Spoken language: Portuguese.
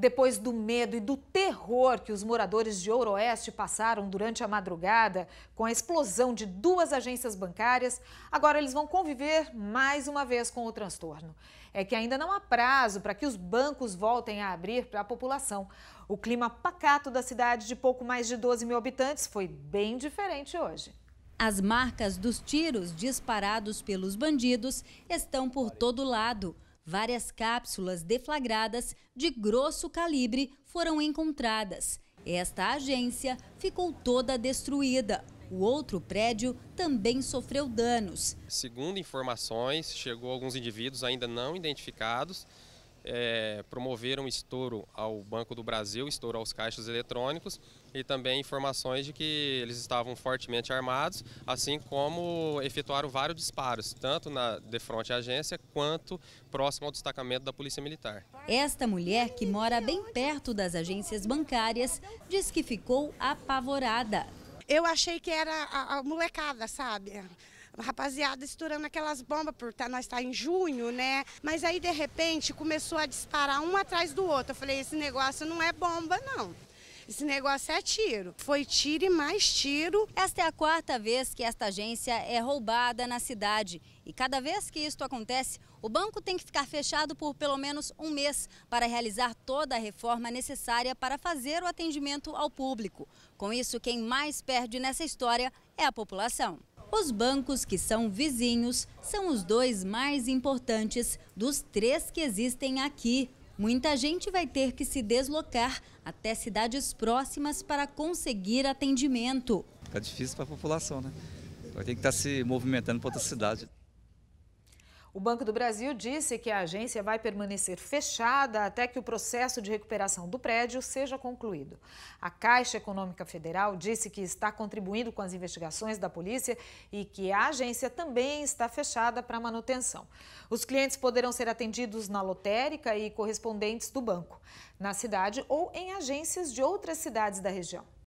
Depois do medo e do terror que os moradores de Ouroeste passaram durante a madrugada com a explosão de duas agências bancárias, agora eles vão conviver mais uma vez com o transtorno. É que ainda não há prazo para que os bancos voltem a abrir para a população. O clima pacato da cidade de pouco mais de 12 mil habitantes foi bem diferente hoje. As marcas dos tiros disparados pelos bandidos estão por todo lado várias cápsulas deflagradas de grosso calibre foram encontradas. Esta agência ficou toda destruída. O outro prédio também sofreu danos. Segundo informações, chegou alguns indivíduos ainda não identificados é, promoveram estouro ao Banco do Brasil, estouro aos caixas eletrônicos e também informações de que eles estavam fortemente armados, assim como efetuaram vários disparos, tanto na de frente à agência quanto próximo ao destacamento da Polícia Militar. Esta mulher, que mora bem perto das agências bancárias, diz que ficou apavorada eu achei que era a, a, molecada, sabe? rapaziada estourando aquelas bombas, por tá, nós estar tá em junho, né? Mas aí, de repente, começou a disparar um atrás do outro. Eu falei, esse negócio não é bomba, não. Esse negócio é tiro. Foi tiro e mais tiro. Esta é a quarta vez que esta agência é roubada na cidade. E cada vez que isto acontece, o banco tem que ficar fechado por pelo menos um mês para realizar toda a reforma necessária para fazer o atendimento ao público. Com isso, quem mais perde nessa história é a população. Os bancos, que são vizinhos, são os dois mais importantes dos três que existem aqui. Muita gente vai ter que se deslocar até cidades próximas para conseguir atendimento. Fica tá difícil para a população, né? Vai ter que estar tá se movimentando para outra cidade. O Banco do Brasil disse que a agência vai permanecer fechada até que o processo de recuperação do prédio seja concluído. A Caixa Econômica Federal disse que está contribuindo com as investigações da polícia e que a agência também está fechada para manutenção. Os clientes poderão ser atendidos na lotérica e correspondentes do banco, na cidade ou em agências de outras cidades da região.